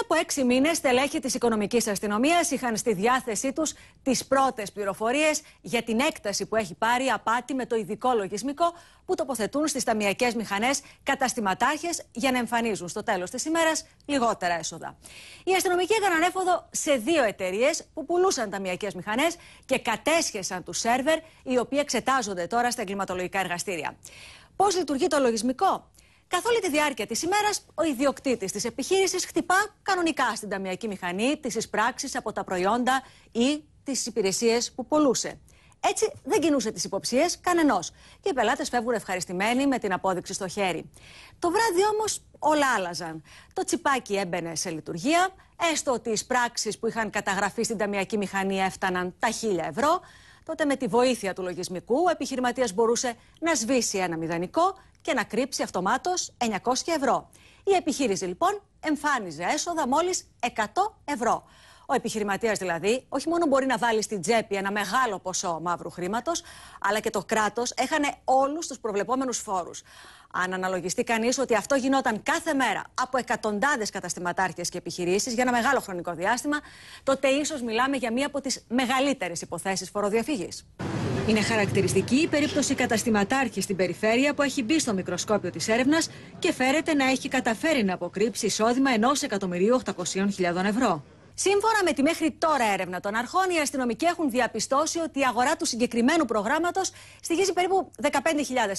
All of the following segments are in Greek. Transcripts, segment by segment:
από έξι μήνες, στελέχη της Οικονομικής Αστυνομίας είχαν στη διάθεσή τους τις πρώτες πληροφορίες για την έκταση που έχει πάρει απάτη με το ειδικό λογισμικό που τοποθετούν στις ταμιακές μηχανές καταστηματάρχες για να εμφανίζουν στο τέλος της ημέρας λιγότερα έσοδα. Οι αστυνομικοί έκαναν έφοδο σε δύο εταιρείες που πουλούσαν ταμιακές μηχανές και κατέσχεσαν τους σερβερ, οι οποίοι εξετάζονται τώρα στα εγκληματολογικά εργαστήρια. Πώς λειτουργεί το λογισμικό, Καθ' όλη τη διάρκεια της ημέρας, ο ιδιοκτήτης της επιχείρησης χτυπά κανονικά στην ταμιακή μηχανή τις εισπράξεις από τα προϊόντα ή τις υπηρεσίες που πολλούσε. Έτσι δεν κινούσε τις υποψίες κανενός. Και οι πελάτες φεύγουν ευχαριστημένοι με την απόδειξη στο χέρι. Το βράδυ όμως όλα άλλαζαν. Το τσιπάκι έμπαινε σε λειτουργία, έστω ότι οι εισπράξεις που είχαν καταγραφεί στην ταμιακή μηχανή έφταναν τα 1000 ευρώ. Τότε με τη βοήθεια του λογισμικού ο επιχειρηματίας μπορούσε να σβήσει ένα μηδανικό και να κρύψει αυτομάτως 900 ευρώ. Η επιχείρηση λοιπόν εμφάνιζε έσοδα μόλις 100 ευρώ. Ο επιχειρηματίας δηλαδή, όχι μόνο μπορεί να βάλει στην τσέπη ένα μεγάλο ποσό μαύρου χρήματος, αλλά και το κράτος έχανε όλους τους προβλεπόμενους φόρους. Αν αναλογιστεί κανείς ότι αυτό γινόταν κάθε μέρα από εκατοντάδες καταστηματάρχες και επιχειρήσεις για ένα μεγάλο χρονικό διάστημα, τότε ίσως μιλάμε για μία από τις μεγαλύτερες υποθέσεις φοροδιαφυγή. Είναι χαρακτηριστική η περίπτωση καταστηματάρχης στην περιφέρεια που έχει μπει στο μικροσκόπιο της έρευνας και φέρεται να έχει καταφέρει να αποκρύψει εισόδημα 1.800.000 ευρώ. Σύμφωνα με τη μέχρι τώρα έρευνα των αρχών, οι αστυνομικοί έχουν διαπιστώσει ότι η αγορά του συγκεκριμένου προγράμματος στοιχίζει περίπου 15.000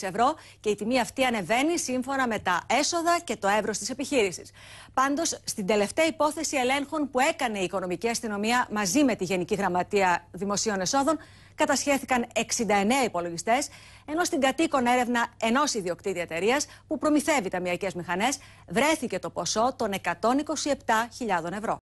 ευρώ και η τιμή αυτή ανεβαίνει σύμφωνα με τα έσοδα και το εύρος της επιχείρησης. Πάντως, στην τελευταία υπόθεση ελέγχων που έκανε η Οικονομική Αστυνομία μαζί με τη Γενική Γραμματεία Δημοσίων Εσόδων, κατασχέθηκαν 69 υπολογιστές, ενώ στην κατοίκον έρευνα ενός ιδιοκτήτη εταιρείας που προμηθεύει ταμιακές μηχανές βρέθηκε το ποσό των 127.000 ευρώ.